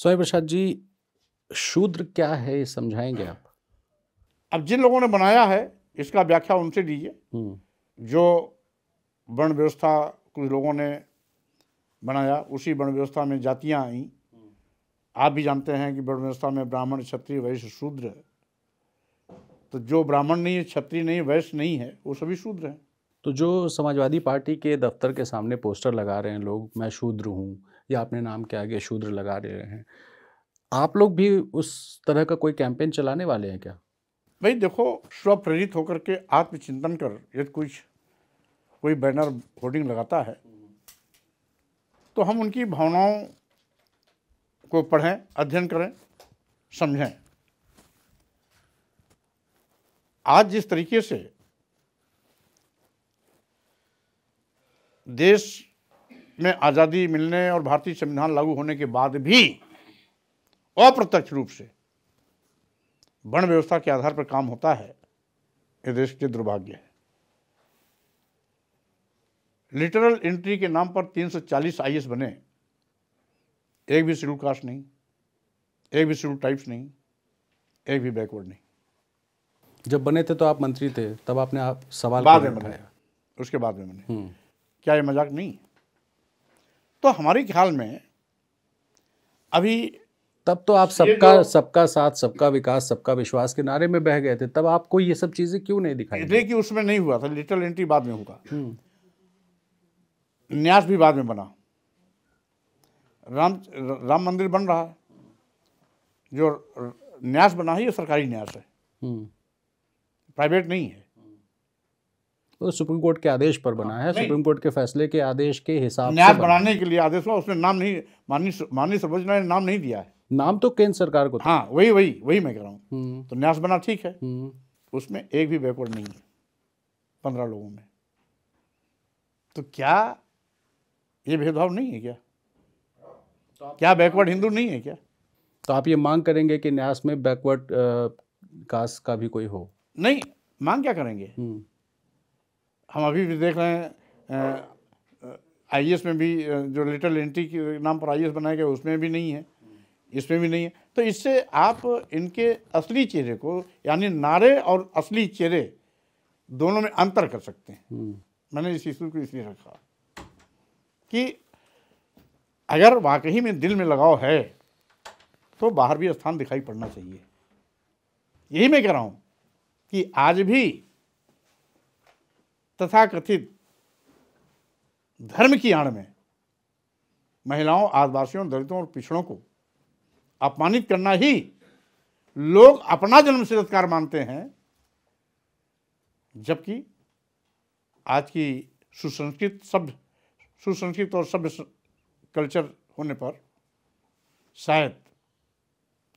स्वामी प्रसाद जी शूद्र क्या है ये समझाएंगे आप अब जिन लोगों ने बनाया है इसका व्याख्या उनसे लीजिए हम्म। जो वर्ण व्यवस्था कुछ लोगों ने बनाया उसी वर्ण व्यवस्था में जातियाँ आई आप भी जानते हैं कि वर्ण व्यवस्था में ब्राह्मण क्षत्रिय वैश्य शूद्र तो जो ब्राह्मण नहीं है क्षत्रिय नहीं वैश्य नहीं है वो सभी शूद्र हैं तो जो समाजवादी पार्टी के दफ्तर के सामने पोस्टर लगा रहे हैं लोग मैं शूद्र हूँ या अपने नाम के आगे शूद्र लगा दे रहे हैं आप लोग भी उस तरह का कोई कैंपेन चलाने वाले हैं क्या भाई देखो स्वप्रेरित होकर के आत्मचिंतन कर यदि कुछ कोई बैनर होर्डिंग लगाता है तो हम उनकी भावनाओं को पढ़ें अध्ययन करें समझें आज जिस तरीके से देश में आज़ादी मिलने और भारतीय संविधान लागू होने के बाद भी अप्रत्यक्ष रूप से वर्ण व्यवस्था के आधार पर काम होता है ये देश के दुर्भाग्य है लिटरल एंट्री के नाम पर 340 आईएएस बने एक भी शेड्यूल कास्ट नहीं एक भी शेड्यूल टाइप्स नहीं एक भी बैकवर्ड नहीं जब बने थे तो आप मंत्री थे तब आपने आप सवाल बाद में बनाया उसके बाद में बने हम्म। क्या ये मजाक नहीं तो हमारे ख्याल में अभी तब तो आप सबका सबका साथ सबका विकास सबका विश्वास के नारे में बह गए थे तब आपको ये सब चीज़ें क्यों नहीं दिखाई देखिए उसमें नहीं हुआ था लिटल एंट्री बाद में हुआ हम्म। न्यास भी बाद में बना राम राम मंदिर बन रहा है जो न्यास बना है ये सरकारी न्यास है प्राइवेट हम्म। नहीं है तो सुप्रीम कोर्ट के आदेश पर बना हाँ, है सुप्रीम कोर्ट के फैसले के आदेश के हिसाब न्याय बनाने के लिए आदेश हुआ उसमें नाम नहीं माननीय माननीय सर्वोच्च न्यायालय ने नाम नहीं दिया है नाम तो केंद्र सरकार को हाँ वही वही वही मैं कह रहा हूँ हम्म। तो न्यास बना ठीक है हम्म। उसमें एक भी बैकवर्ड नहीं है पंद्रह लोगों में तो क्या ये भेदभाव नहीं है क्या तो क्या बैकवर्ड हिंदू नहीं है क्या तो आप ये मांग करेंगे कि न्यास में बैकवर्ड कास्ट का भी कोई हो नहीं मांग क्या करेंगे हम्म। हम अभी भी देख रहे हैं आईएएस e में भी जो लिटल एंट्री के नाम पर आईएएस e बनाया गया उसमें भी नहीं है इसमें भी नहीं है तो इससे आप इनके असली चेहरे को यानी नारे और असली चेहरे दोनों में अंतर कर सकते हैं हम्म। मैंने इस इशू को इसलिए रखा कि अगर वाकई में दिल में लगाव है तो बाहर भी स्थान दिखाई पड़ना चाहिए यही मैं कह रहा हूँ कि आज भी तथा कथित धर्म की आड़ में महिलाओं आदिवासियों दलितों और पिछड़ों को अपमानित करना ही लोग अपना जन्म सिद्धकार मानते हैं जबकि आज की सुसंस्कृत सभ्य सुसंस्कृत और सभ्य कल्चर होने पर शायद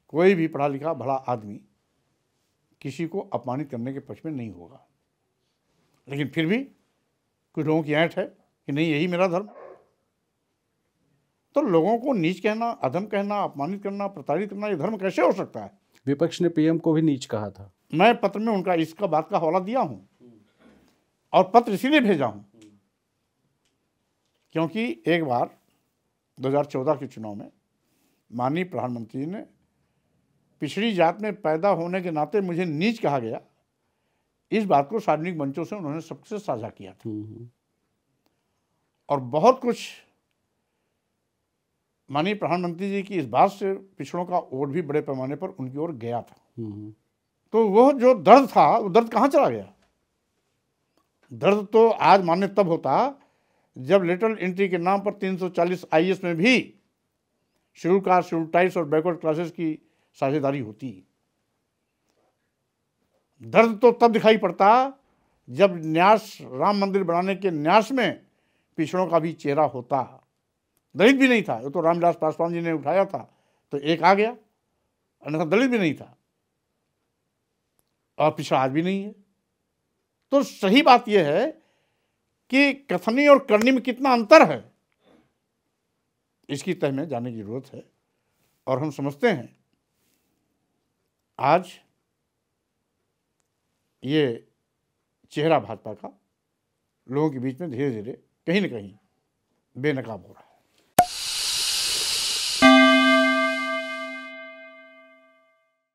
कोई भी पढ़ा लिखा भला आदमी किसी को अपमानित करने के पक्ष में नहीं होगा लेकिन फिर भी कुछ लोगों की ऐठ है कि नहीं यही मेरा धर्म तो लोगों को नीच कहना अधम कहना अपमानित करना प्रताड़ित करना ये धर्म कैसे हो सकता है विपक्ष ने पीएम को भी नीच कहा था मैं पत्र में उनका इसका बात का हवाला दिया हूँ और पत्र इसीलिए भेजा हूँ क्योंकि एक बार 2014 के चुनाव में माननीय प्रधानमंत्री ने पिछड़ी जात में पैदा होने के नाते मुझे नीच कहा गया इस बात को सार्वजनिक मंचों से उन्होंने सबसे साझा किया था हम्म, हम्म। और बहुत कुछ माननीय प्रधानमंत्री जी की इस बात से पिछड़ों का वोट भी बड़े पैमाने पर उनकी ओर गया था हम्म, तो वह जो दर्द था वो दर्द कहाँ चला गया दर्द तो आज मान्य तब होता जब लिटल एंट्री के नाम पर 340 आईएएस में भी शेड्यूल कास्ट शेड्यूल टाइप्स और बैकवर्ड क्लासेस की साझेदारी होती दर्द तो तब दिखाई पड़ता जब न्यास राम मंदिर बनाने के न्यास में पिछड़ों का भी चेहरा होता दलित भी नहीं था वो तो रामविलास पासवान जी ने उठाया था तो एक आ गया अन्यथा दलित भी नहीं था और पिछड़ा आज भी नहीं है तो सही बात यह है कि कथनी और करनी में कितना अंतर है इसकी तय में जाने की जरूरत है और हम समझते हैं आज ये चेहरा भाजपा का लोगों के बीच में धीरे धीरे कहीं ना कहीं बेनकाब हो रहा है